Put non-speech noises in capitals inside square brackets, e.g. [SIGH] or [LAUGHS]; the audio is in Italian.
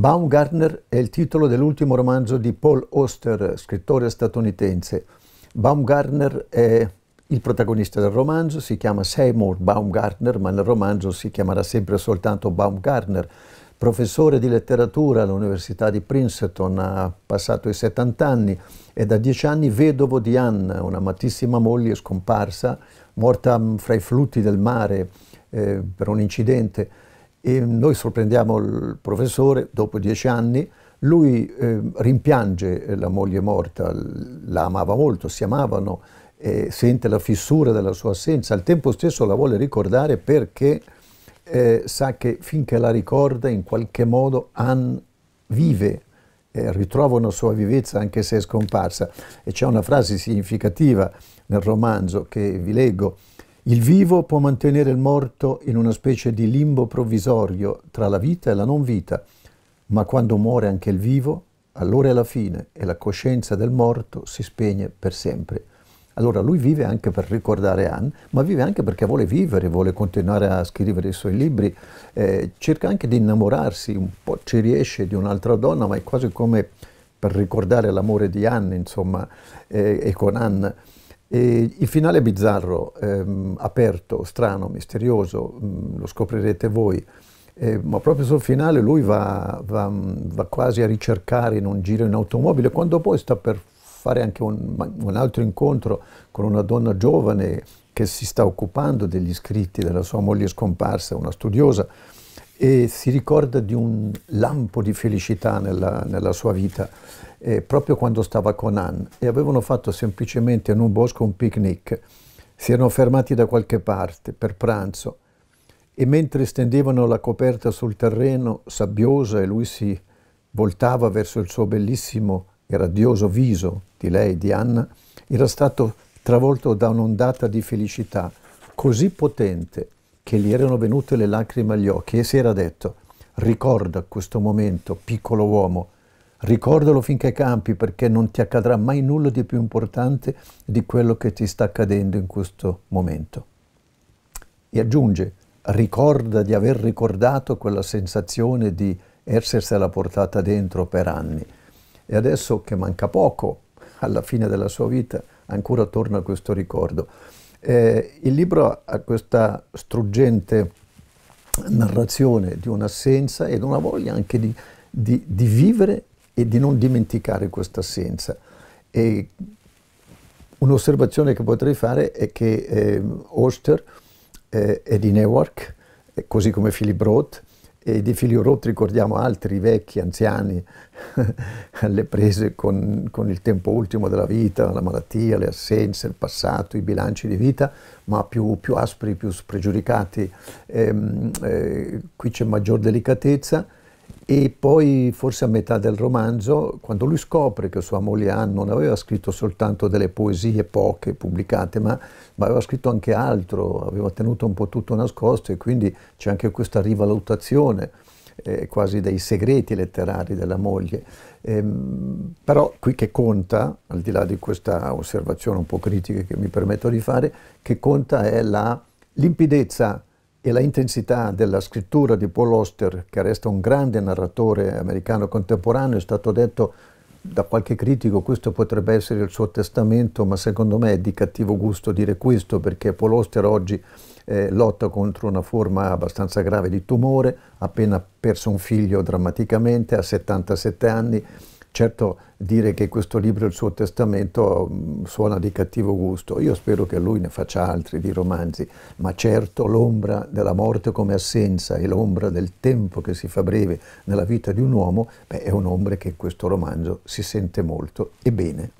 Baumgartner è il titolo dell'ultimo romanzo di Paul Oster, scrittore statunitense. Baumgartner è il protagonista del romanzo, si chiama Seymour Baumgartner, ma nel romanzo si chiamerà sempre soltanto Baumgartner. Professore di letteratura all'Università di Princeton, ha passato i 70 anni e da dieci anni vedovo di Anna, un'amatissima moglie scomparsa, morta mm, fra i flutti del mare eh, per un incidente. E noi sorprendiamo il professore dopo dieci anni, lui ehm, eh, rimpiange la moglie morta, la amava molto, si amavano, eh, sente la fissura della sua assenza, al tempo stesso la vuole ricordare perché eh, sa che finché la ricorda in qualche modo Anne vive, ritrova una sua vivezza anche se è scomparsa. E c'è una frase significativa nel romanzo che vi leggo, il vivo può mantenere il morto in una specie di limbo provvisorio tra la vita e la non vita, ma quando muore anche il vivo, allora è la fine e la coscienza del morto si spegne per sempre. Allora lui vive anche per ricordare Anne, ma vive anche perché vuole vivere, vuole continuare a scrivere i suoi libri, eh, cerca anche di innamorarsi, un po' ci riesce di un'altra donna, ma è quasi come per ricordare l'amore di Anne, insomma, eh, e con Anne. E il finale è bizzarro, ehm, aperto, strano, misterioso, mh, mm, lo scoprirete voi, eh, ma proprio sul finale lui va, va, mm, va, quasi a ricercare in un giro in automobile, quando poi sta per fare anche un, un, altro incontro con una donna giovane che si sta occupando degli scritti della sua moglie scomparsa, una studiosa, e si ricorda di un lampo di felicità nella, nella sua vita, eh, proprio quando stava con Anne e avevano fatto semplicemente in un bosco un picnic, si erano fermati da qualche parte per pranzo e mentre stendevano la coperta sul terreno sabbiosa e lui si voltava verso il suo bellissimo e radioso viso di lei, di Anna, era stato travolto da un'ondata di felicità così potente che gli erano venute le lacrime agli occhi e si era detto, ricorda questo momento, piccolo uomo, ricordalo finché campi perché non ti accadrà mai nulla di più importante di quello che ti sta accadendo in questo momento. E aggiunge, ricorda di aver ricordato quella sensazione di essersela portata dentro per anni. E adesso che manca poco, alla fine della sua vita, ancora torna questo ricordo. Eh, il libro ha questa struggente narrazione di un'assenza e di una voglia anche di, di, di vivere e di non dimenticare questa assenza. un'osservazione che potrei fare è che eh, Oster eh, è di Newark, eh, così come Philip Roth, e di Filio Roth ricordiamo altri vecchi, anziani, [LAUGHS] alle prese con, con, il tempo ultimo della vita, la malattia, le assenze, il passato, i bilanci di vita, ma più, più aspri, più spregiudicati. E, ehm, eh, qui c'è maggior delicatezza e poi, forse a metà del romanzo, quando lui scopre che sua moglie Anne non aveva scritto soltanto delle poesie poche pubblicate, ma, ma aveva scritto anche altro, aveva tenuto un po' tutto nascosto e quindi c'è anche questa rivalutazione eh, quasi dei segreti letterari della moglie. Ehm, però qui che conta, al di là di questa osservazione un po' critica che mi permetto di fare, che conta è la limpidezza e la intensità della scrittura di Paul Oster, che resta un grande narratore americano contemporaneo, è stato detto da qualche critico questo potrebbe essere il suo testamento, ma secondo me è di cattivo gusto dire questo perché Paul Oster oggi eh, lotta contro una forma abbastanza grave di tumore, ha appena perso un figlio drammaticamente, ha 77 anni, Certo dire che questo libro è il suo testamento mm, suona di cattivo gusto, io spero che lui ne faccia altri di romanzi, ma certo l'ombra della morte come assenza e l'ombra del tempo che si fa breve nella vita di un uomo beh, è un'ombra che in questo romanzo si sente molto e bene.